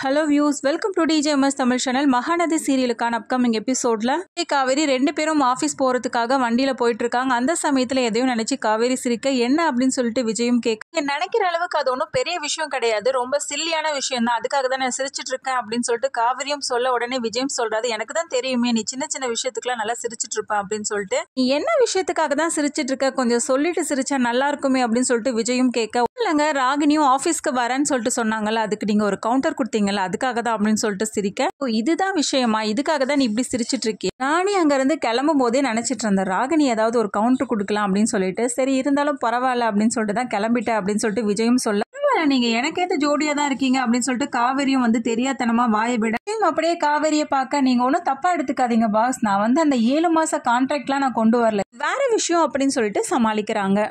hello views welcome to DJMS Tamil channel Mahanadi சீரியலுக்கான upcoming எபிசோடில் காவேரி ரெண்டு பேரும் ஆஃபீஸ் போகிறதுக்காக வண்டியில் போயிட்டுருக்காங்க அந்த சமயத்தில் எதையும் நினச்சி காவேரி சிரிக்க என்ன அப்படின்னு சொல்லிட்டு விஜயும் கேட்க நினைக்கிற அளவுக்கு அது ஒன்றும் பெரிய விஷயம் கிடையாது ரொம்ப சில்லியான விஷயம் தான் அதுக்காக தான் நான் சிரிச்சிட்டு இருக்கேன் அப்படின்னு சொல்லிட்டு காவேரியும் சொல்ல உடனே விஜயம் சொல்கிறாரு எனக்கு தான் தெரியுமே நீ சின்ன சின்ன விஷயத்துக்குலாம் நல்லா சிரிச்சிட்டு இருப்பேன் அப்படின்னு சொல்லிட்டு நீ என்ன விஷயத்துக்காக தான் சிரிச்சிட்டு இருக்க கொஞ்சம் சொல்லிட்டு சிரிச்சா நல்லா இருக்குமே அப்படின்னு சொல்லிட்டு விஜயும் கேட்க இல்லைங்க ராகினியும் ஆஃபீஸ்க்கு வரேன்னு சொல்லிட்டு சொன்னாங்கல்ல அதுக்கு நீங்கள் ஒரு கவுண்டர் கொடுத்தீங்க சொன்னீங்கல்ல அதுக்காக தான் அப்படின்னு சொல்லிட்டு சிரிக்க ஓ இதுதான் விஷயமா இதுக்காக தான் நீ இப்படி சிரிச்சிட்டு நானே அங்க இருந்து கிளம்பும் போதே நினச்சிட்டு இருந்த ராகினி ஏதாவது ஒரு கவுண்டர் கொடுக்கலாம் அப்படின்னு சொல்லிட்டு சரி இருந்தாலும் பரவாயில்ல அப்படின்னு சொல்லிட்டு தான் கிளம்பிட்டேன் அப்படின்னு சொல்லிட்டு விஜயும் சொல்ல நீங்க எனக்கு ஏத்த ஜோடியா தான் இருக்கீங்க அப்படின்னு சொல்லிட்டு காவேரியும் வந்து தெரியாதனமா வாய விட அப்படியே காவேரியை பார்க்க நீங்க ஒன்றும் தப்பா எடுத்துக்காதீங்க பாஸ் நான் வந்து அந்த ஏழு மாச கான்ட்ராக்ட் நான் கொண்டு வரல வேற விஷயம் அப்படின்னு சொல்லிட்டு சமாளிக்கிறாங்க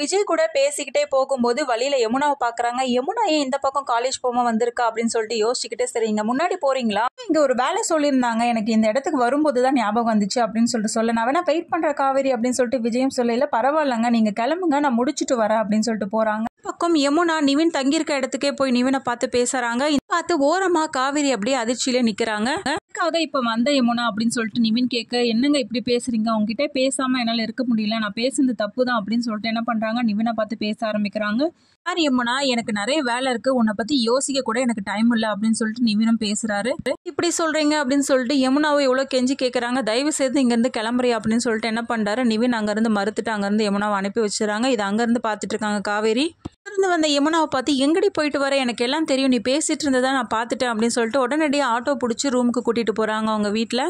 விஜய் கூட பேசிக்கிட்டே போகும்போது வழியில யமுனாவை பாக்குறாங்க யமுனா ஏன் இந்த பக்கம் காலேஜ் போக வந்திருக்கா அப்படின்னு சொல்லிட்டு யோசிச்சுக்கிட்டே சரிங்க முன்னாடி போறீங்களா இங்க ஒரு வேலை சொல்லியிருந்தாங்க எனக்கு இந்த இடத்துக்கு வரும்போது தான் ஞாபகம் வந்துச்சு அப்படின்னு சொல்லிட்டு சொல்ல நான் வேணா வெயிட் பண்ற காவேரி அப்படின்னு சொல்லிட்டு விஜயம் சொல்லல பரவாயில்லங்க நீங்க கிளம்புங்க நான் முடிச்சுட்டு வரேன் அப்படின்னு சொல்லிட்டு போறாங்க பக்கம் யமுனா நிவின் தங்கியிருக்க இடத்துக்கே போய் நிவினை பார்த்து பேசுறாங்க பார்த்து ஓரமா காவேரி அப்படியே அதிர்ச்சியில நிக்கிறாங்க எதுக்காக இப்போ வந்த யமுனா அப்படின்னு சொல்லிட்டு நிவின் கேட்க என்னங்க இப்படி பேசுறீங்க அவங்ககிட்ட பேசாமல் என்னால் இருக்க முடியல நான் பேசுனது தப்பு தான் அப்படின்னு சொல்லிட்டு என்ன பண்ணுறாங்க நிவினை பார்த்து பேச ஆரம்பிக்கிறாங்க சார் யமுனா எனக்கு நிறைய வேலை இருக்கு உன்னை பற்றி யோசிக்க கூட எனக்கு டைம் இல்லை அப்படின்னு சொல்லிட்டு நிவினும் பேசுறாரு இப்படி சொல்றீங்க அப்படின்னு சொல்லிட்டு யமுனாவை இவ்வளோ கெஞ்சி கேட்கறாங்க தயவு செய்து இருந்து கிளம்புறியா அப்படின்னு சொல்லிட்டு என்ன பண்ணுறாரு நிவின் இருந்து மறுத்துட்டு அங்கேருந்து யமுனாவை அனுப்பி வச்சுறாங்க அங்க இருந்து பார்த்துட்டு இருக்காங்க காவேரி இருந்து வந்த யமுனாவை பார்த்து எங்கடி போயிட்டு வர எனக்கு எல்லாம் தெரியும் நீ பேசிகிட்டு இருந்ததை நான் பார்த்துட்டேன் அப்படின்னு சொல்லிட்டு உடனடியாக ஆட்டோ பிடிச்சி ரூமுக்கு கூட்டிகிட்டு போகிறாங்க அவங்க வீட்டில்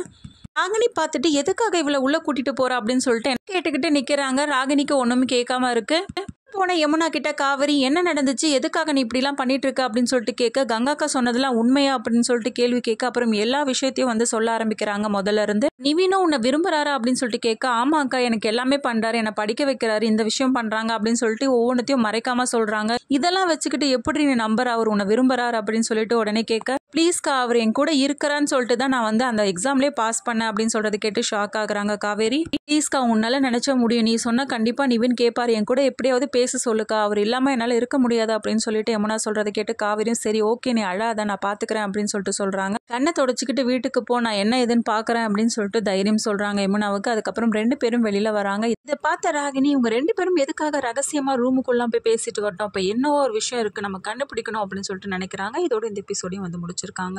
ராகினி பார்த்துட்டு எதுக்காக இவ்வளோ உள்ளே கூட்டிகிட்டு போகிறா அப்படின்னு சொல்லிட்டு கேட்டுக்கிட்டு நிற்கிறாங்க ராகினிக்கு ஒன்றும் கேட்காம இருக்குது போன யமுனா கிட்ட காவிரி என்ன நடந்துச்சு எதுக்காக நீ இப்படிலாம் பண்ணிட்டு இருக்க அப்படின்னு சொல்லிட்டு கேட்க கங்காக்கா சொன்னதெல்லாம் உண்மையா அப்படின்னு சொல்லிட்டு கேள்வி கேட்க அப்புறம் எல்லா விஷயத்தையும் வந்து சொல்ல ஆரம்பிக்கிறாங்க முதல்ல இருந்து நிவினும் உன்னை விரும்புறாரா அப்படின்னு சொல்லிட்டு கேட்க ஆமா அக்கா எனக்கு எல்லாமே பண்றாரு என்னை படிக்க வைக்கிறாரு இந்த விஷயம் பண்றாங்க அப்படின்னு சொல்லிட்டு ஒவ்வொன்றத்தையும் மறைக்காம சொல்றாங்க இதெல்லாம் வச்சுக்கிட்டு எப்படி நீ நம்பர் அவர் உன்னை விரும்புறாரு அப்படின்னு சொல்லிட்டு உடனே கேட்க ப்ளீஸ்க்கா அவர் என் கூட இருக்கிறான்னு சொல்லிட்டு தான் நான் வந்து அந்த எக்ஸாம்லேயே பாஸ் பண்ணேன் அப்படின்னு சொல்கிறது கேட்டு ஷாக் ஆகுறாங்க காவேரி ப்ளீஸ்க்கா உன்னால் நினச்ச முடியும் நீ சொன்னால் கண்டிப்பாக நிவின் கேட்பார் என் கூட எப்படியாவது பேச சொல்லுக்கா அவர் இல்லாமல் என்னால் இருக்க முடியாது அப்படின்னு சொல்லிட்டு எம்னா சொல்கிறத கேட்டு காவேரியும் சரி ஓகே நீ அழாத நான் பார்த்துக்கிறேன் அப்படின்னு சொல்லிட்டு சொல்கிறாங்க கண்ணை தொடச்சிக்கிட்டு வீட்டுக்கு போ நான் என்ன ஏதுன்னு பார்க்குறேன் அப்படின்னு சொல்லிட்டு தைரியம் சொல்கிறாங்க யமுனாவுக்கு அதுக்கப்புறம் ரெண்டு பேரும் வெளியில் வராங்க இதை பார்த்த ராகினி இவங்க ரெண்டு பேரும் எதுக்காக ரகசியமாக ரூமுக்குள்ளாம் போய் பேசிட்டு வரட்டும் அப்போ என்ன ஒரு விஷயம் இருக்குது நம்ம கண்டுபிடிக்கணும் அப்படின்னு சொல்லிட்டு நினைக்கிறாங்க இதோட இந்த எபிசோடையும் வந்து முடிச்சிருக்காங்க